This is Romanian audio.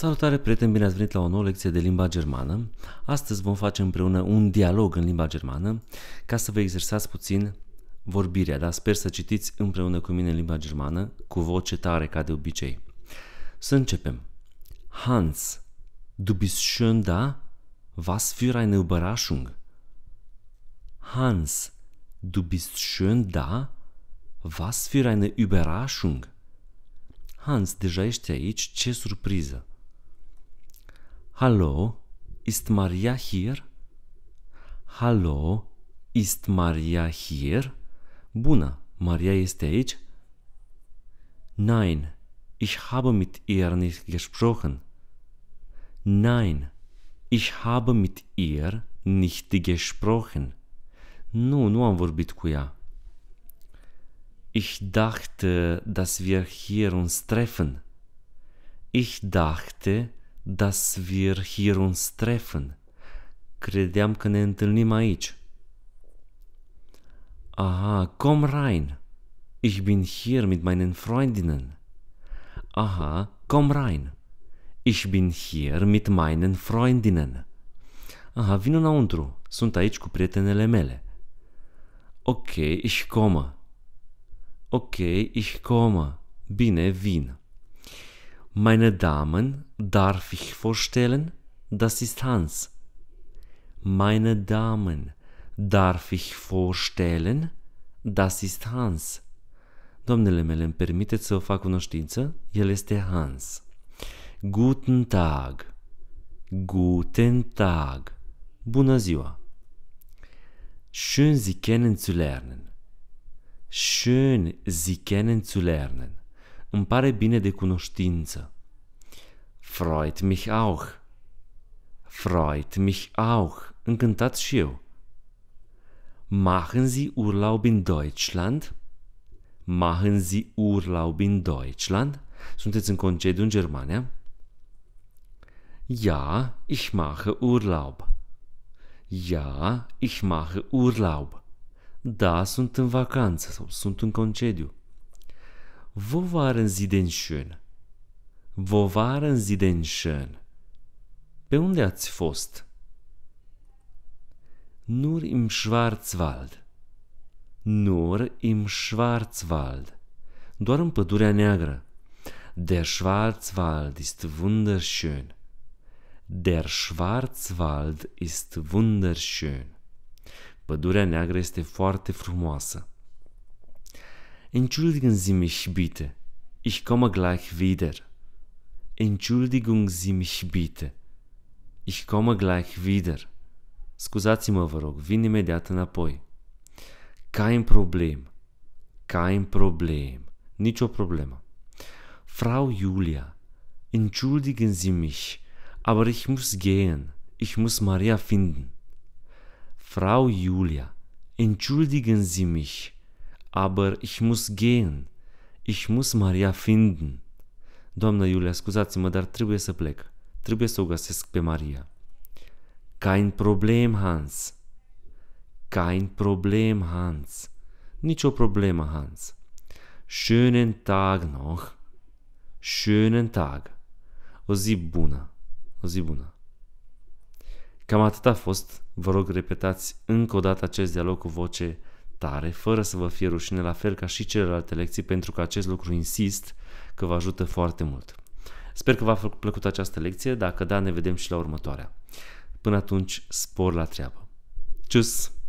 Salutare prieteni, bine ați venit la o nouă lecție de limba germană. Astăzi vom face împreună un dialog în limba germană ca să vă exersați puțin vorbirea, dar sper să citiți împreună cu mine în limba germană cu voce tare ca de obicei. Să începem. Hans, du bist schön da? Was für eine Überraschung. Hans, du bist schön da? Was für eine Überraschung. Hans, deja ești aici, ce surpriză! Hallo, ist Maria hier? Hallo, ist Maria hier? Buna, Maria ist aici? Nein, ich habe mit ihr nicht gesprochen. Nein, ich habe mit ihr nicht gesprochen. Nu, nu am vorbit cu ea. Ich dachte, dass wir hier uns treffen. Ich dachte, Das wir hier uns treffen. Credeam că ne întâlnim aici. Aha, komm rein. Ich bin hier mit meinen Freundinnen. Aha, komm rein. Ich bin hier mit meinen Freundinnen. Aha, vin înăuntru. Sunt aici cu prietenele mele. Ok, ich komme. Ok, ich komme. Bine, vin. Meine Damen, darf ich vorstellen? Das ist Hans. Meine Damen, darf ich vorstellen? Das ist Hans. Domnule mele, îmi permiteți să o fac cunoștință? El este Hans. Guten Tag. Guten Tag. Bună ziua. Schön Sie kennenzulernen. Schön Sie kennenzulernen. îmi pare bine de cunoștință. Freut mich auch. Freut mich auch. Încântat și eu. Machen Sie Urlaub in Deutschland? Machen Sie Urlaub in Deutschland? Sunteți în concediu în Germania? Ja, ich mache Urlaub. Ja, ich mache Urlaub. Da, sunt în vacanță sau sunt în concediu. Wo waren Sie denn schön? Wo waren Sie denn schön? Pe unde ați fost? Nur im Schwarzwald. Nur im Schwarzwald. Doar în pădurea neagră. Der Schwarzwald ist wunderschön. Der Schwarzwald ist wunderschön. Pădurea neagră este foarte frumoasă. Entschuldigen Sie mich bitte, ich komme gleich wieder. Entschuldigung Sie mich bitte, ich komme gleich wieder. Scuzați-mă, vă rog, vin imediat înapoi. Kein Problem. Kein Problem. Nicio problemă. Frau Julia, entschuldigen Sie mich, aber ich muss gehen. Ich muss Maria finden. Frau Julia, entschuldigen Sie mich, aber ich muss gehen. Ich muss Maria finden. Doamnă Iulia, scuzați-mă, dar trebuie să plec. Trebuie să o găsesc pe Maria. Kein Problem, Hans. Kein Problem, Hans. Nici o problemă, Hans. Schönen Tag noch. Schönen Tag. O zi bună. O zi bună. Cam atât a fost. Vă rog, repetați încă o dată acest dialog cu voce tare, fără să vă fie rușine, la fel ca și celelalte lecții, pentru că acest lucru insist că vă ajută foarte mult. Sper că v-a plăcut această lecție, dacă da, ne vedem și la următoarea. Până atunci, spor la treabă! Tschüss!